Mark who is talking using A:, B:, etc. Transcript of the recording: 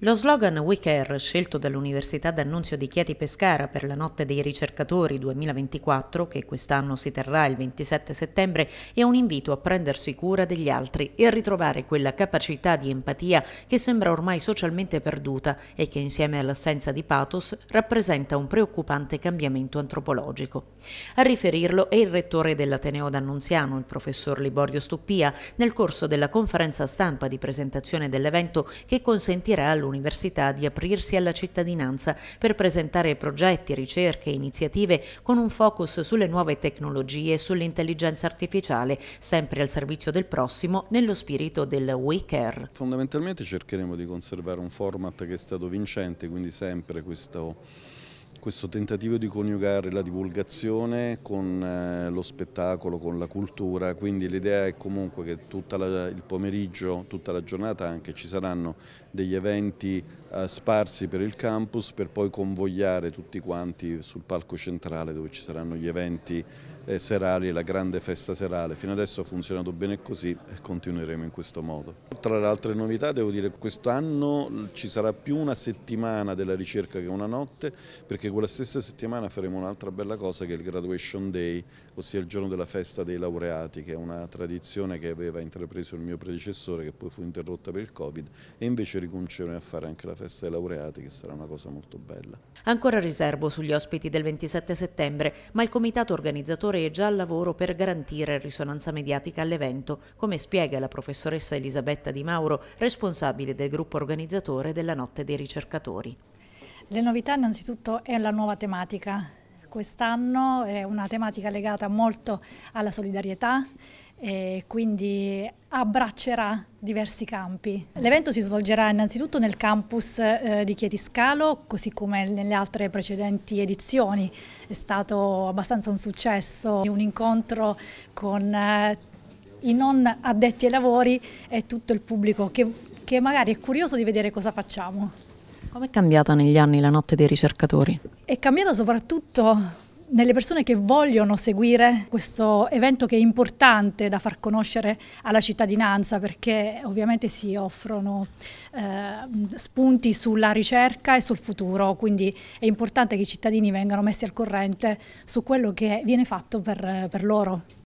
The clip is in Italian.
A: Lo slogan We Care, scelto dall'Università d'Annunzio di Chieti Pescara per la Notte dei Ricercatori 2024, che quest'anno si terrà il 27 settembre, è un invito a prendersi cura degli altri e a ritrovare quella capacità di empatia che sembra ormai socialmente perduta e che insieme all'assenza di pathos rappresenta un preoccupante cambiamento antropologico. A riferirlo è il rettore dell'Ateneo d'Annunziano, il professor Liborio Stuppia, nel corso della conferenza stampa di presentazione dell'evento che consentirà all'Università all'università di aprirsi alla cittadinanza per presentare progetti, ricerche e iniziative con un focus sulle nuove tecnologie e sull'intelligenza artificiale, sempre al servizio del prossimo nello spirito del We Care.
B: Fondamentalmente cercheremo di conservare un format che è stato vincente, quindi sempre questo questo tentativo di coniugare la divulgazione con eh, lo spettacolo, con la cultura, quindi l'idea è comunque che tutto il pomeriggio, tutta la giornata anche ci saranno degli eventi eh, sparsi per il campus per poi convogliare tutti quanti sul palco centrale dove ci saranno gli eventi serali, la grande festa serale. Fino adesso ha funzionato bene così e continueremo in questo modo. Tra le altre novità devo dire che quest'anno ci sarà più una settimana della ricerca che una notte perché quella stessa settimana faremo un'altra bella cosa che è il Graduation Day, ossia il giorno della festa dei laureati che è una tradizione che aveva intrapreso il mio predecessore che poi fu interrotta per il Covid e invece ricominceremo a fare anche la festa dei laureati che sarà una cosa molto bella.
A: Ancora riservo sugli ospiti del 27 settembre ma il comitato organizzatore già al lavoro per garantire risonanza mediatica all'evento, come spiega la professoressa Elisabetta Di Mauro, responsabile del gruppo organizzatore della Notte dei ricercatori.
C: Le novità innanzitutto è la nuova tematica quest'anno è una tematica legata molto alla solidarietà e quindi abbraccerà diversi campi. L'evento si svolgerà innanzitutto nel campus eh, di Chietiscalo, così come nelle altre precedenti edizioni. È stato abbastanza un successo, un incontro con eh, i non addetti ai lavori e tutto il pubblico che, che magari è curioso di vedere cosa facciamo. Com'è
A: cambiata negli anni la notte dei ricercatori?
C: È cambiata soprattutto nelle persone che vogliono seguire questo evento che è importante da far conoscere alla cittadinanza perché ovviamente si offrono eh, spunti sulla ricerca e sul futuro, quindi è importante che i cittadini vengano messi al corrente su quello che viene fatto per, per loro.